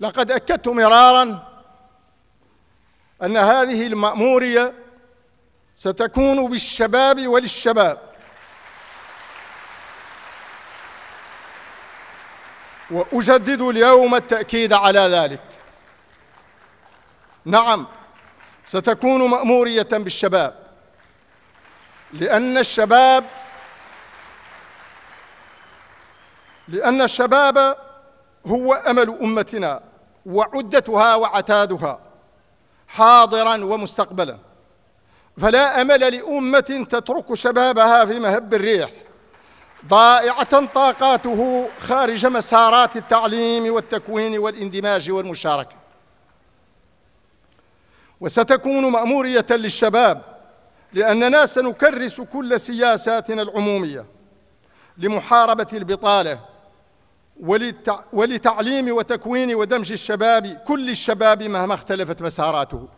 لقد أكدت مرارا أن هذه المأمورية ستكون بالشباب وللشباب وأجدد اليوم التأكيد على ذلك نعم ستكون مأمورية بالشباب لأن الشباب لأن الشباب هو أمل أمتنا وعدتها وعتادها حاضرا ومستقبلا فلا امل لامه تترك شبابها في مهب الريح ضائعه طاقاته خارج مسارات التعليم والتكوين والاندماج والمشاركه وستكون ماموريه للشباب لاننا سنكرس كل سياساتنا العموميه لمحاربه البطاله ولتعليم وتكوين ودمج الشباب كل الشباب مهما اختلفت مساراته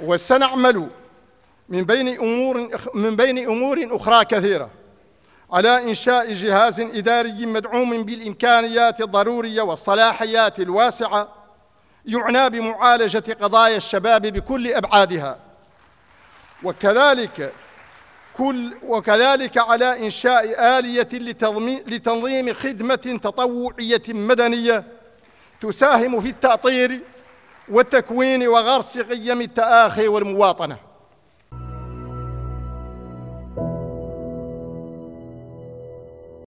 وسنعمل من بين امور من بين امور اخرى كثيره على انشاء جهاز اداري مدعوم بالامكانيات الضروريه والصلاحيات الواسعه يعنى بمعالجه قضايا الشباب بكل ابعادها وكذلك كل وكذلك على إنشاء آلية لتنظيم خدمة تطوعية مدنية تساهم في التأطير والتكوين وغرس قيم التآخي والمواطنة